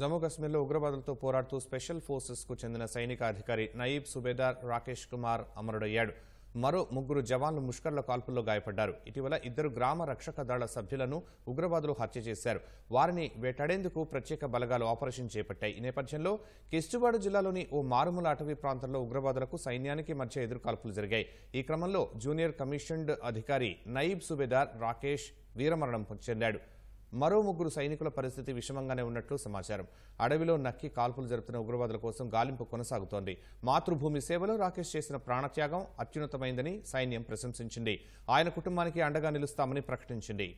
జమ్మూ కశ్మీర్లో ఉగ్రవాదులతో పోరాడుతూ స్పెషల్ ఫోర్సెస్కు చెందిన సైనిక అధికారి నయీబ్ సుబేదార్ రాకేష్ కుమార్ అమరుడయ్యాడు మరో ముగ్గురు జవాన్లు ముష్కర్ల కాల్పుల్లో గాయపడ్డారు ఇటీవల ఇద్దరు గ్రామ రక్షక దళ సభ్యులను ఉగ్రవాదులు హత్య చేశారు వారిని వేటాడేందుకు ప్రత్యేక బలగాలు ఆపరేషన్ చేపట్టాయి ఈ నేపథ్యంలో కిష్టువాడు జిల్లాలోని ఓ మారుమూల అటవీ ప్రాంతంలో ఉగ్రవాదులకు సైన్యానికి మధ్య ఎదురుకాల్పులు జరిగాయి ఈ క్రమంలో జూనియర్ కమిషన్డ్ అధికారి నయీబ్ సుబేదార్ రాకేష్ వీరమరణం చెందాడు మరో ముగ్గురు సైనికుల పరిస్థితి విషమంగానే ఉన్నట్లు సమాచారం అడవిలో నక్కి కాల్పులు జరుపుతున్న ఉగ్రవాదుల కోసం గాలింపు కొనసాగుతోంది మాతృభూమి సేవలో రాకేష్ చేసిన ప్రాణత్యాగం అత్యున్నతమైందని సైన్యం ప్రశంసించింది ఆయన కుటుంబానికి అండగా నిలుస్తామని ప్రకటించింది